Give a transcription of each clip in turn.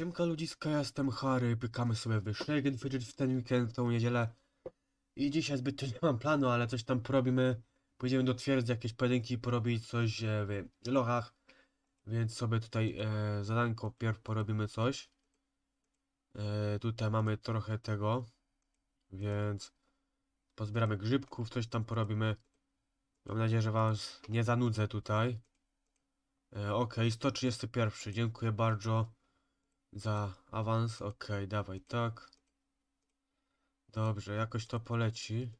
Siemka ludziska, jestem Harry, pykamy sobie w Shaken Fidget w ten weekend, tą niedzielę. I dzisiaj zbytnio nie mam planu, ale coś tam porobimy. Pójdziemy do twierdzy, jakieś pojedynki, porobić coś e, w lochach. Więc sobie tutaj e, zadanko pierw porobimy coś. E, tutaj mamy trochę tego. Więc pozbieramy grzybków, coś tam porobimy. Mam nadzieję, że was nie zanudzę tutaj. E, ok, 131. Dziękuję bardzo. Za awans, ok, dawaj tak. Dobrze, jakoś to poleci.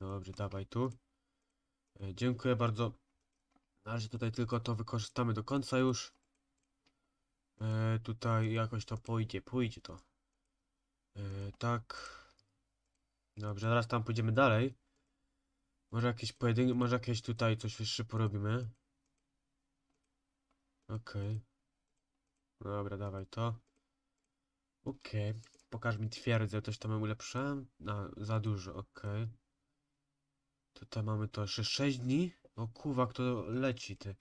Dobrze, dawaj tu. E, dziękuję bardzo. Na razie tutaj tylko to wykorzystamy do końca już. E, tutaj jakoś to pójdzie, pójdzie to. E, tak. Dobrze, zaraz tam pójdziemy dalej. Może jakieś pojedynki, może jakieś tutaj coś jeszcze porobimy. Okej. Okay. Dobra, dawaj to. Okej. Okay. Pokaż mi twierdzę, coś tam ulepszyłem? No, za dużo, okej. Okay. Tutaj mamy to jeszcze 6 dni. O kuwak, kto leci, ty.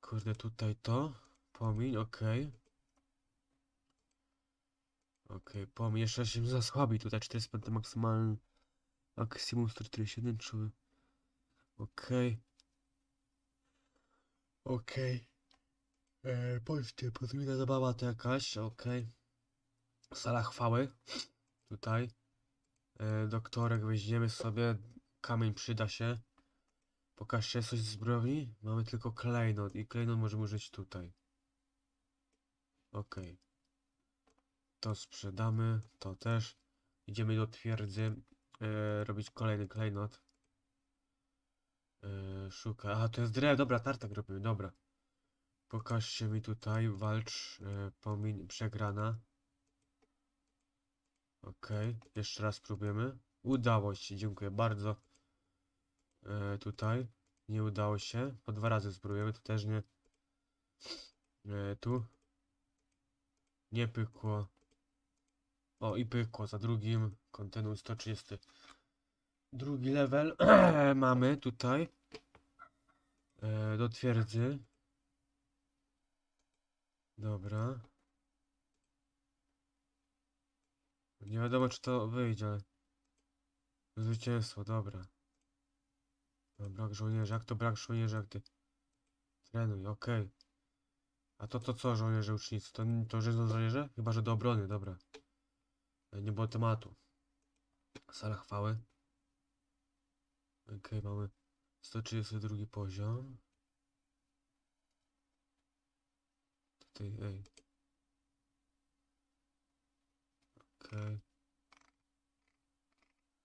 Kurde, tutaj to. Pomiń, okej. Okay. Okej, okay, pomiń, jeszcze się zasłabi tutaj, 45 maksymalny. Maksimum 147 czuły. Okej. Okay. Okej. Okay. Eee, polskie, podwójna zabawa to jakaś, okej. Okay. Sala chwały. Tutaj. E, doktorek weźmiemy sobie. Kamień przyda się. Pokażcie coś z zbrojni. Mamy tylko klejnot i klejnot możemy użyć tutaj. ok To sprzedamy. To też. Idziemy do twierdzy. E, robić kolejny klejnot. E, szuka. a to jest drewno. Dobra, tartak robimy. Dobra. Pokażcie mi tutaj. Walcz. E, pomin. Przegrana. Okej, okay. jeszcze raz próbujemy. Udało się, dziękuję bardzo. E, tutaj nie udało się. Po dwa razy spróbujemy, tu też nie. E, tu. Nie pykło. O, i pykło za drugim. Kontynuum 130. Drugi level mamy tutaj. E, do twierdzy. Dobra. Nie wiadomo, czy to wyjdzie. Zwycięstwo, dobra. Brak żołnierzy. Jak to brak żołnierzy, jak ty? Trenuj, okej. Okay. A to to co, żołnierze ucznicy? To, to żyzną żołnierze? Chyba, że do obrony, dobra. E, nie było tematu. Sala chwały. Okej, okay, mamy 132 poziom. Tutaj, ej. tak.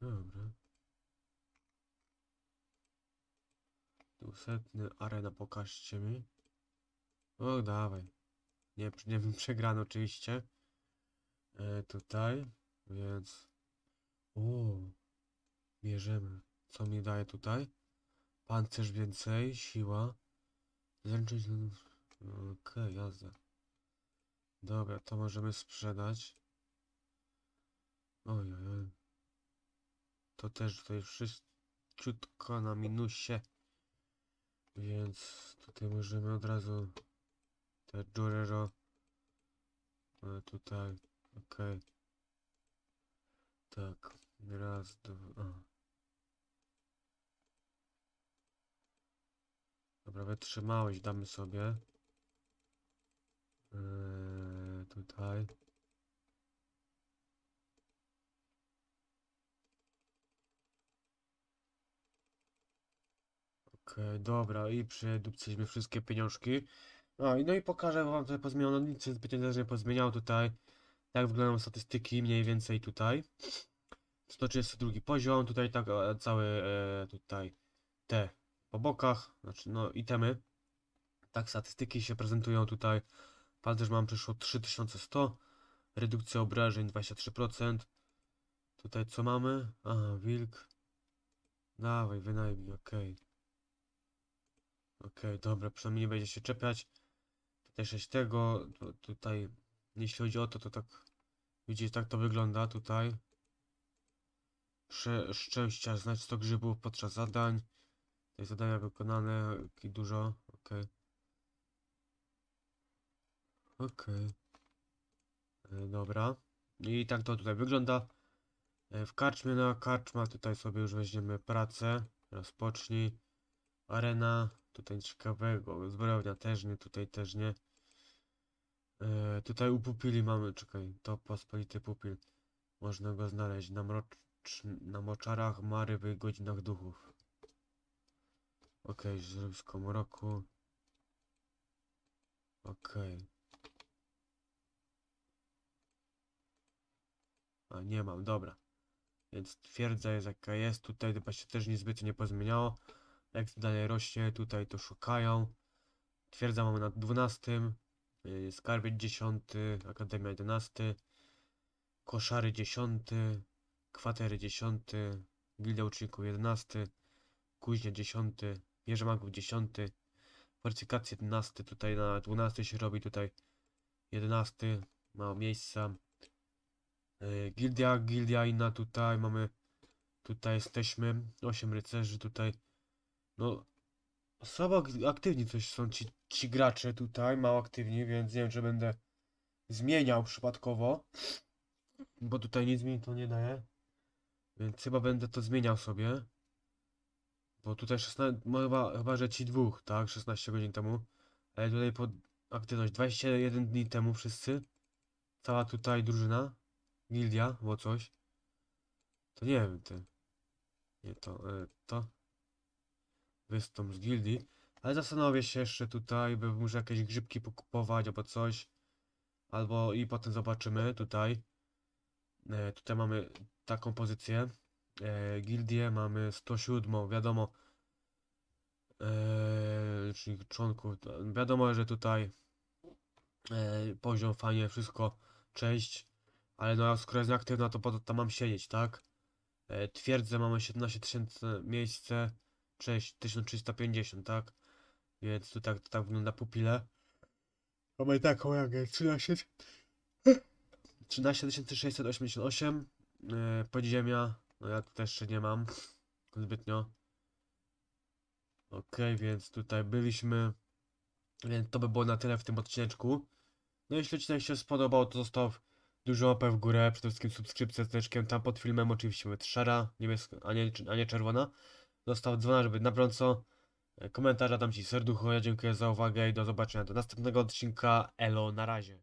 Dobra. Dwusetny arena, pokażcie mi. O, dawaj. Nie, nie przegrany oczywiście. E, tutaj, więc... O, bierzemy. Co mi daje tutaj? Pancerz więcej, siła. Zręczyć... Okej, okay, jazda. Dobra, to możemy sprzedać. Oj, oj, oj. To też tutaj wszystko na minusie. Więc tutaj możemy od razu te dżurero. E, tutaj, ok. Tak, raz, dwa. Dobra, wytrzymałeś, damy sobie. Eee, tutaj. E, dobra, i przydupciliśmy wszystkie pieniążki. A, no, no i pokażę wam tutaj pozmienioną, no nic się zbytnio nie pozmieniał tutaj. Tak wyglądają statystyki mniej więcej tutaj. 132 poziom, tutaj tak e, cały e, tutaj te po bokach, znaczy no itemy. Tak statystyki się prezentują tutaj. że mam przyszło 3100, redukcja obrażeń 23%. Tutaj co mamy? Aha, wilk. Dawaj, wynajmij, okej. Okay. Okej, dobra, przynajmniej nie będzie się czepiać. Tutaj 6 tego, tutaj jeśli chodzi o to, to tak widzicie, tak to wygląda tutaj. Prze szczęścia znać 100 grzybów podczas zadań. Tutaj zadania wykonane, i dużo, okej. Okay. Okej. Okay. E, dobra. I tak to tutaj wygląda. E, w karczmie na no, karczma tutaj sobie już weźmiemy pracę. Rozpocznij. Arena. Tutaj ciekawego. Zbrojownia też nie, tutaj też nie. E, tutaj u pupili mamy, czekaj, to pospolity pupil. Można go znaleźć na, mrocz, na moczarach Mary w godzinach duchów. Okej, okay, zrobić komoroku. Okej. Okay. A, nie mam, dobra. Więc twierdza jest jaka jest. Tutaj chyba się też niezbyt nie pozmieniało. Jak to dalej rośnie, tutaj to szukają. Twierdza mamy na 12. Skarbiec 10, Akademia 11. Koszary 10, Kwatery 10, Gilda Uczników 11, Kuźnia 10, Wieża Magów 10, Fortyfikacja 11, tutaj na 12 się robi, tutaj 11, mało miejsca. Y, gildia, gildia inna tutaj, mamy, tutaj jesteśmy, 8 rycerzy, tutaj no, słabo aktywni coś są ci, ci gracze tutaj, mało aktywni, więc nie wiem, czy będę zmieniał przypadkowo. Bo tutaj nic mi to nie daje. Więc chyba będę to zmieniał sobie. Bo tutaj 16, no chyba, chyba, że ci dwóch, tak? 16 godzin temu. Ale tutaj pod aktywność 21 dni temu wszyscy. Cała tutaj drużyna. Gildia, bo coś. To nie wiem, ty. Nie to, y, to wystąp z gildii. Ale zastanowię się jeszcze tutaj, by może jakieś grzybki pokupować albo coś. Albo i potem zobaczymy tutaj. E, tutaj mamy taką pozycję. E, gildię mamy 107, wiadomo. E, członków. Wiadomo, że tutaj e, poziom fajnie, wszystko, cześć. Ale no, skoro jest aktywna, to po to tam mam siedzieć, tak? E, twierdzę, mamy 17 tysięcy miejsce. 6350, tak? Więc tu tak, to tak wygląda pupilę. Mamy taką rangę 13... 13688 e, podziemia. No ja też jeszcze nie mam zbytnio. Ok, więc tutaj byliśmy. Więc to by było na tyle w tym odcineczku. No jeśli odcinek się spodobał, to zostaw dużą łapę w górę, przede wszystkim subskrypcję z tam pod filmem oczywiście szara, niebieska, a nie, a nie czerwona dostał dzwona, żeby na bronco e, Komentarza dam Ci serducho, ja dziękuję za uwagę i do zobaczenia do następnego odcinka. Elo, na razie.